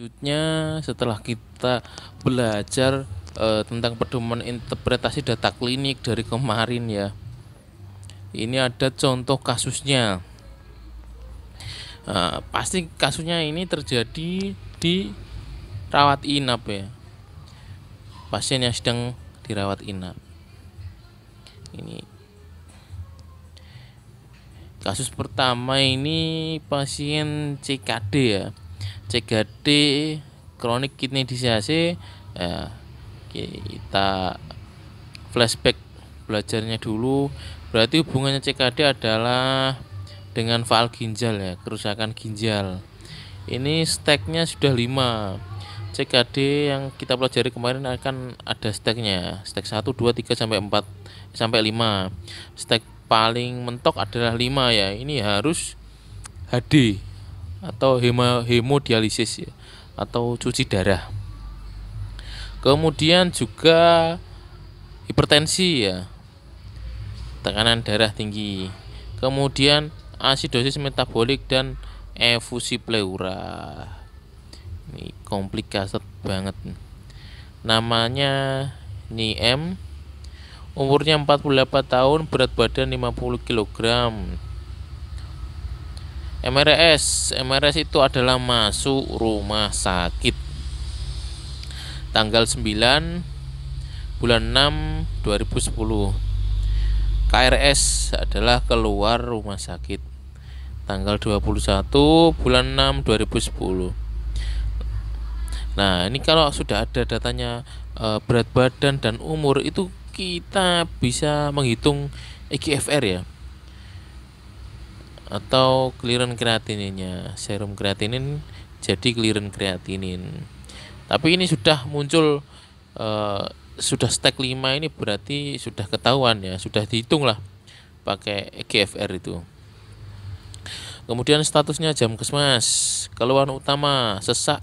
Selanjutnya setelah kita belajar e, tentang pedoman interpretasi data klinik dari kemarin ya. Ini ada contoh kasusnya. E, pasti kasusnya ini terjadi di rawat inap ya. Pasien yang sedang dirawat inap. Ini kasus pertama ini pasien CKD ya CGD kronik kidney disease ya, kita flashback belajarnya dulu berarti hubungannya CKD adalah dengan faal ginjal ya kerusakan ginjal ini steknya sudah 5 CKD yang kita pelajari kemarin akan ada steknya stek 1 2 3 sampai 4 sampai 5 stek paling mentok adalah 5 ya ini harus HD atau hemodialisis ya, atau cuci darah. Kemudian juga hipertensi ya. Tekanan darah tinggi. Kemudian asidosis metabolik dan efusi pleura. Ini komplikasi banget. Namanya NIM. Umurnya 48 tahun, berat badan 50 kg. MRS MRS itu adalah masuk rumah sakit tanggal 9 bulan 6 2010 KRS adalah keluar rumah sakit tanggal 21 bulan 6 2010 Nah ini kalau sudah ada datanya e, berat badan dan umur itu kita bisa menghitung EGFR ya atau clearance kreatininnya serum kreatinin jadi clearance kreatinin tapi ini sudah muncul uh, sudah stack 5 ini berarti sudah ketahuan ya sudah dihitung lah pakai GFR itu kemudian statusnya jam kesmas keluhan utama sesak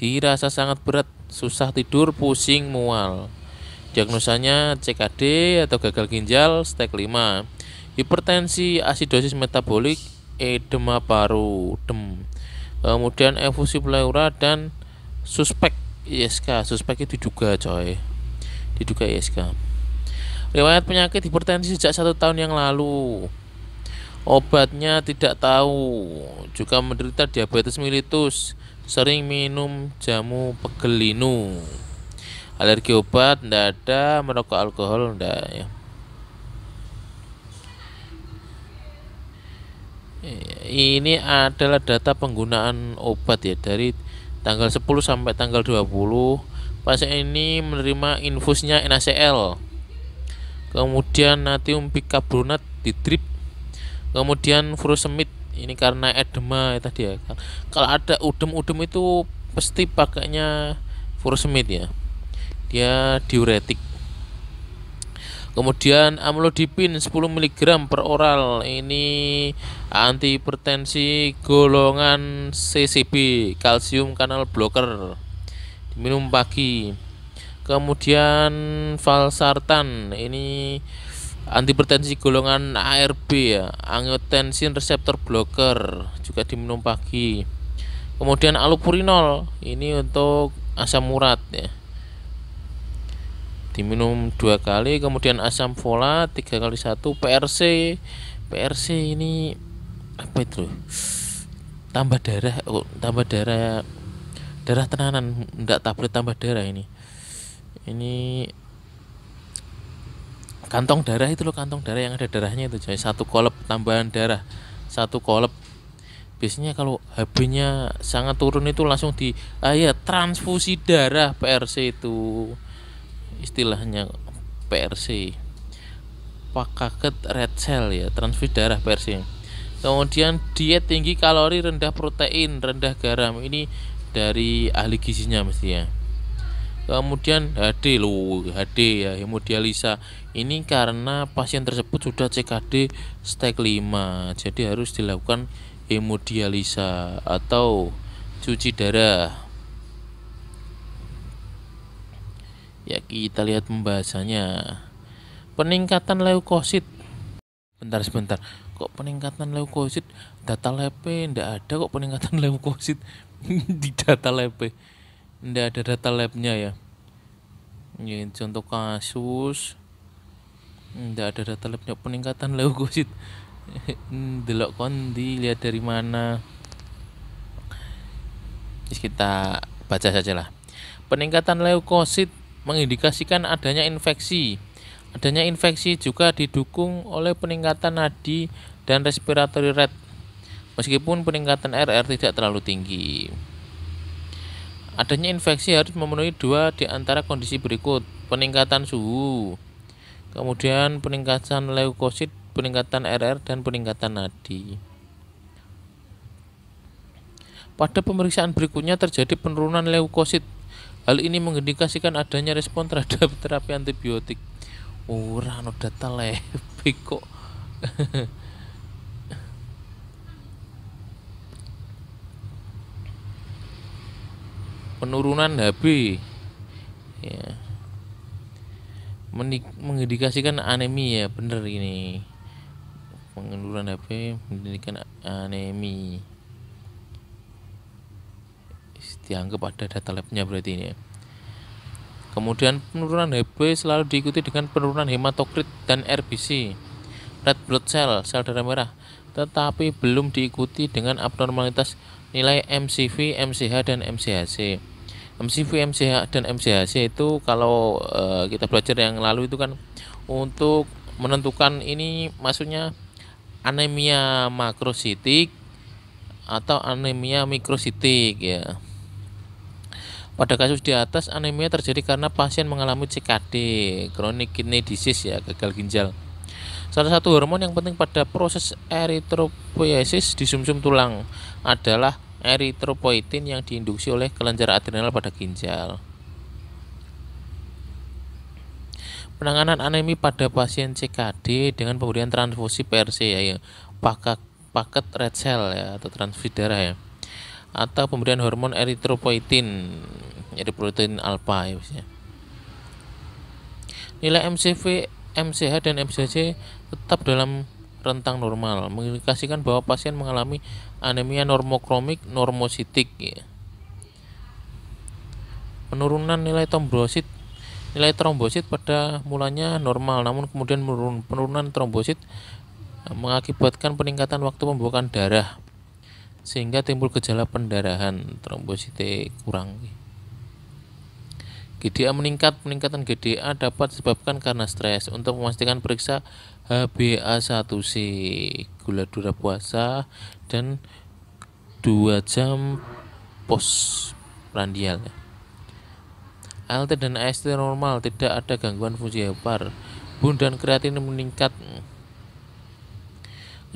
dirasa sangat berat susah tidur pusing mual diagnosanya CKD atau gagal ginjal stek 5 hipertensi, asidosis metabolik, edema paru, dem. Kemudian efusi pleura dan suspek ISK. Suspek itu juga coy. Diduga ISK. Riwayat penyakit hipertensi sejak satu tahun yang lalu. Obatnya tidak tahu. Juga menderita diabetes mellitus. Sering minum jamu pegelinu. Alergi obat tidak ada, merokok alkohol tidak ya ini adalah data penggunaan obat ya dari tanggal 10 sampai tanggal 20 pasien ini menerima infusnya NaCl kemudian natrium bicarbonat di drip kemudian furosemid ini karena edema ya tadi ya kalau ada udem-udem itu pasti pakainya furosemid ya dia diuretik Kemudian amlodipin 10 mg per oral ini antihipertensi golongan CCB, kalsium kanal blocker. Diminum pagi. Kemudian valsartan ini antihipertensi golongan ARB ya, angiotensin reseptor blocker juga diminum pagi. Kemudian alupurinol ini untuk asam urat ya diminum dua kali kemudian asam folat tiga kali satu PRC PRC ini apa itu tambah darah oh, tambah darah darah tenanan enggak tablet tambah darah ini ini kantong darah itu loh kantong darah yang ada darahnya itu jadi satu kolep tambahan darah satu kolep biasanya kalau HB-nya sangat turun itu langsung di ah iya, transfusi darah PRC itu istilahnya PRC pakaket red cell ya transfusi darah PRC kemudian diet tinggi kalori rendah protein rendah garam ini dari ahli gizinya mestinya kemudian HD lo HD ya hemodialisa ini karena pasien tersebut sudah CKD stage 5 jadi harus dilakukan hemodialisa atau cuci darah Ya, kita lihat pembahasannya. Peningkatan leukosit. Bentar sebentar. Kok peningkatan leukosit? Data LEPE ndak ada kok peningkatan leukosit di data LEPE. Ndak ada data labnya ya. ini ya, contoh kasus ndak ada data labnya peningkatan leukosit. Delok kondi lihat dari mana. Terus kita baca saja lah peningkatan leukosit mengindikasikan adanya infeksi. Adanya infeksi juga didukung oleh peningkatan nadi dan respiratory rate. Meskipun peningkatan RR tidak terlalu tinggi. Adanya infeksi harus memenuhi dua di antara kondisi berikut. Peningkatan suhu, kemudian peningkatan leukosit, peningkatan RR, dan peningkatan nadi. Pada pemeriksaan berikutnya terjadi penurunan leukosit Hal ini mengindikasikan adanya respon terhadap terapi antibiotik. Ora oh, no data le, kok. Penurunan HB. Ya. Menik mengindikasikan anemia, bener ini. Penurunan HB mengindikasikan anemia dianggap ada data labnya berarti ini ya. Kemudian penurunan HB selalu diikuti dengan penurunan hematokrit dan RBC, red blood cell, sel darah merah, tetapi belum diikuti dengan abnormalitas nilai MCV, MCH dan MCHC. MCV, MCH dan MCHC itu kalau e, kita belajar yang lalu itu kan untuk menentukan ini maksudnya anemia makrositik atau anemia mikrositik ya. Pada kasus di atas, anemia terjadi karena pasien mengalami CKD, kronik kidney disease ya, gagal ginjal. Salah satu hormon yang penting pada proses eritropoiesis di sumsum -sum tulang adalah eritropoietin yang diinduksi oleh kelenjar adrenal pada ginjal. Penanganan anemia pada pasien CKD dengan pemberian transfusi PRC ya, ya paket, paket red cell ya atau transfusi darah ya atau pemberian hormon eritropoietin protein alfa ya, ya Nilai MCV, MCH dan MCC tetap dalam rentang normal, mengindikasikan bahwa pasien mengalami anemia normokromik normositik ya. Penurunan nilai trombosit Nilai trombosit pada mulanya normal, namun kemudian menurun. Penurunan trombosit mengakibatkan peningkatan waktu pembukaan darah sehingga timbul gejala pendarahan trombositik kurang GDA meningkat peningkatan GDA dapat disebabkan karena stres untuk memastikan periksa HbA1c gula darah puasa dan 2 jam pos prandial ALT dan AST normal tidak ada gangguan fungsi hepar bun dan kreatin meningkat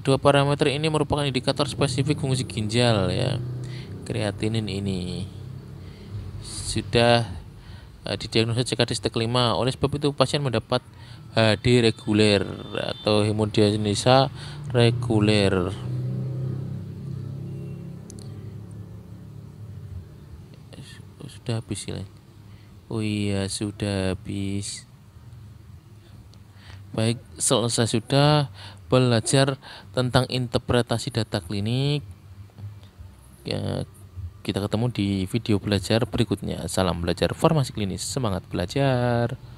Dua parameter ini merupakan indikator spesifik fungsi ginjal ya. Kreatinin ini sudah uh, eh, didiagnosis CKD stage 5. Oleh sebab itu pasien mendapat HD reguler atau hemodialisa reguler. Sudah habis ya. Oh iya, sudah habis. Baik, selesai sudah belajar tentang interpretasi data klinik. Ya, kita ketemu di video belajar berikutnya. Salam belajar farmasi klinis, semangat belajar!